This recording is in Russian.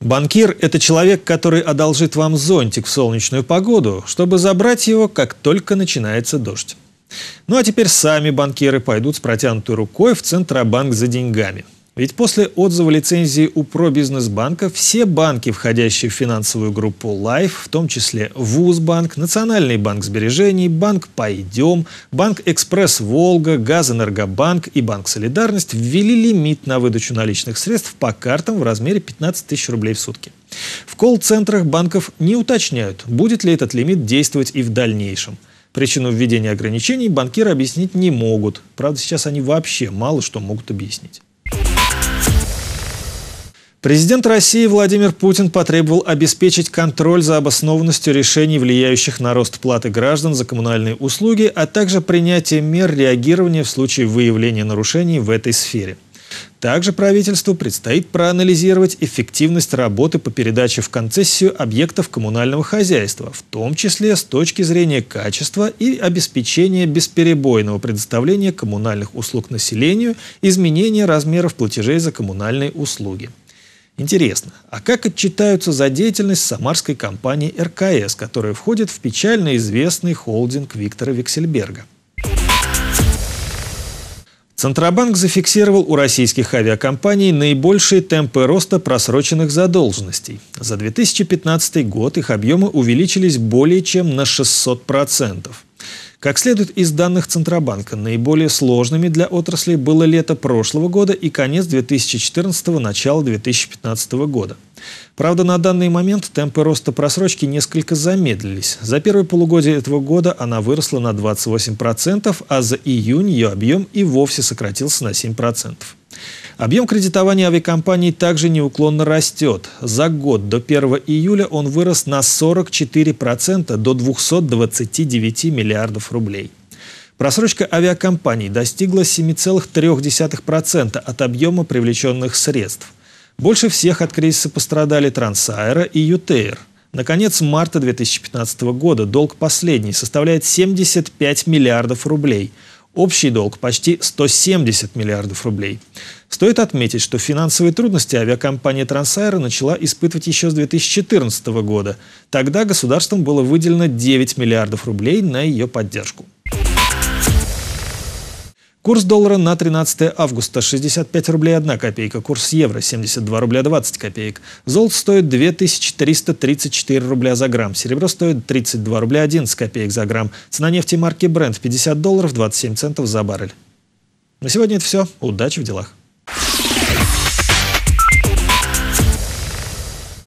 Банкир – это человек, который одолжит вам зонтик в солнечную погоду, чтобы забрать его, как только начинается дождь. Ну а теперь сами банкиры пойдут с протянутой рукой в Центробанк за деньгами – ведь после отзыва лицензии у Пробизнесбанка все банки, входящие в финансовую группу Life, в том числе «Вузбанк», Национальный банк сбережений, банк «Пойдем», банк «Экспресс Волга», «Газэнергобанк» и банк «Солидарность» ввели лимит на выдачу наличных средств по картам в размере 15 тысяч рублей в сутки. В колл-центрах банков не уточняют, будет ли этот лимит действовать и в дальнейшем. Причину введения ограничений банкиры объяснить не могут. Правда, сейчас они вообще мало что могут объяснить. Президент России Владимир Путин потребовал обеспечить контроль за обоснованностью решений, влияющих на рост платы граждан за коммунальные услуги, а также принятие мер реагирования в случае выявления нарушений в этой сфере. Также правительству предстоит проанализировать эффективность работы по передаче в концессию объектов коммунального хозяйства, в том числе с точки зрения качества и обеспечения бесперебойного предоставления коммунальных услуг населению, изменения размеров платежей за коммунальные услуги. Интересно, а как отчитаются за деятельность самарской компании РКС, которая входит в печально известный холдинг Виктора Вексельберга? Центробанк зафиксировал у российских авиакомпаний наибольшие темпы роста просроченных задолженностей. За 2015 год их объемы увеличились более чем на 600%. Как следует из данных Центробанка, наиболее сложными для отрасли было лето прошлого года и конец 2014 – го начало 2015 года. Правда, на данный момент темпы роста просрочки несколько замедлились. За первое полугодие этого года она выросла на 28%, а за июнь ее объем и вовсе сократился на 7%. Объем кредитования авиакомпаний также неуклонно растет. За год до 1 июля он вырос на 44% до 229 миллиардов рублей. Просрочка авиакомпаний достигла 7,3% от объема привлеченных средств. Больше всех от кризиса пострадали Трансаэро и Ютейр. На конец марта 2015 года долг последний составляет 75 миллиардов рублей – Общий долг почти 170 миллиардов рублей. Стоит отметить, что финансовые трудности авиакомпания «Трансайра» начала испытывать еще с 2014 года. Тогда государством было выделено 9 миллиардов рублей на ее поддержку. Курс доллара на 13 августа 65 рублей 1 копейка, курс евро 72 рубля 20 копеек. Золото стоит 2334 рубля за грамм, серебро стоит 32 рубля 11 копеек за грамм. Цена нефти марки Brent 50 долларов 27 центов за баррель. На сегодня это все. Удачи в делах.